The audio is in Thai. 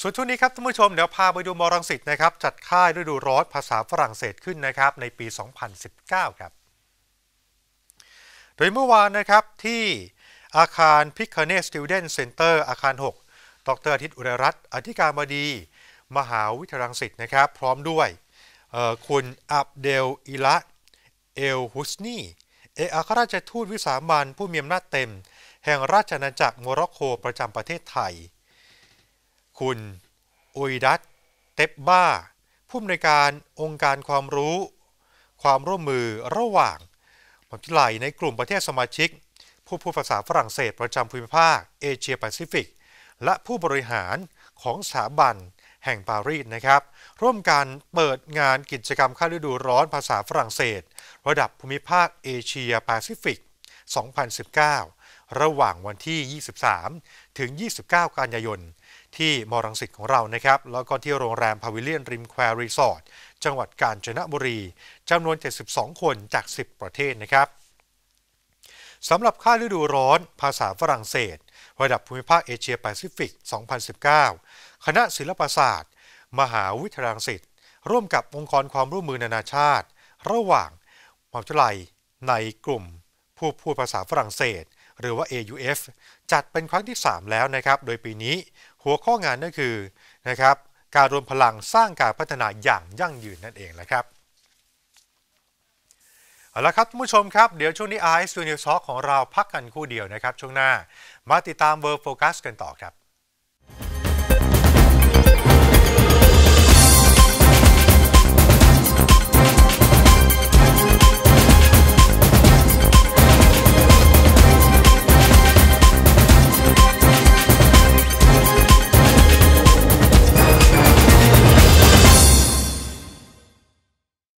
ส่วนช่วงนี้ครับท่านผู้ชมเดี๋ยวพาไปดูมอรังสิตนะครับจัดค่ายฤดูร้อนภาษาฝรั่งเศสขึ้นนะครับในปี 2019ครับโดยเมื่อวานนะครับที่อาคารพิคเนสติวเดนเซ็นเตอร์อาคาร 6 ดรอาทิตย์อุรรัตน์อธิการบดีมหาวิทยาลัยศงสิตนะครับพร้อมด้วยคุณอับเดลอิละเอลฮุสนีเอกอัครราชทูตวิสามันผู้มีอำนาจเต็ม แห่งราชอาณาจักรโมร็อกโกประจำประเทศไทยคุณอุยดัตเตบบ้า ผู้อำนวยการองค์การความรู้ ความร่วมมือระหว่างมหาวิทยาลัยในกลุ่มประเทศสมาชิก ผู้พูดภาษาฝรั่งเศส ประจำภูมิภาคเอเชียแปซิฟิกและผู้บริหารของสถาบันแห่งปารีสนะครับ ร่วมกันเปิดงานกิจกรรมข้าฤดูร้อนภาษาฝรั่งเศส ระดับภูมิภาคเอเชียแปซิฟิก 2019ระหว่างวันที่ 23 ถึง 29 กันยายนที่มอรังสิตของเรา นะครับ แล้วก็ที่โรงแรมพาวิเลียนริมแควรีสอร์ทจังหวัดกาญจนบุรีจำนวน 72 คนจาก 10 ประเทศนะครับสำหรับค่าฤดูร้อนภาษาฝรั่งเศส ระดับภูมิภาคเอเชียแปซิฟิก2019 คณะศิลปศาสตร์ มหาวิทยาลัยรังสิต ร่วมกับองค์กรความร่วมมือนานาชาติ ระหว่างมหาวิทยาลัยในกลุ่มผู้พูดภาษาฝรั่งเศสหรือว่า AUF จัดเป็นครั้งที่ 3 แล้วนะครับ โดยปีนี้หัวข้องานก็คือนะครับการรวมพลังสร้างการพัฒนาอย่างยั่งยืนนั่นเองนะครับ เอาละครับท่านผู้ชมครับเดี๋ยวช่วงนี้ i อซ์ดูนิวซอของเราพักกันคู่เดียวนะครับ ช่วงหน้ามาติดตามเวอร์โฟกัสกันต่อครับ